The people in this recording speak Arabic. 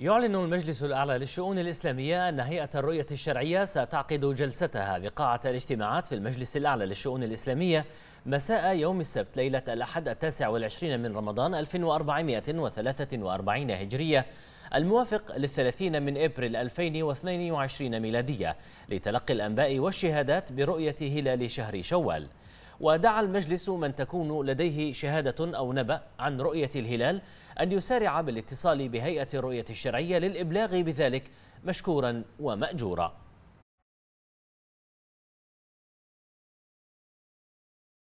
يعلن المجلس الأعلى للشؤون الإسلامية أن هيئة الرؤية الشرعية ستعقد جلستها بقاعة الاجتماعات في المجلس الأعلى للشؤون الإسلامية مساء يوم السبت ليلة الأحد التاسع والعشرين من رمضان 1443 هجرية الموافق للثلاثين من إبريل 2022 ميلادية لتلقي الأنباء والشهادات برؤية هلال شهر شوال ودعا المجلس من تكون لديه شهادة أو نبأ عن رؤية الهلال أن يسارع بالاتصال بهيئة الرؤية الشرعية للإبلاغ بذلك مشكورا ومأجورا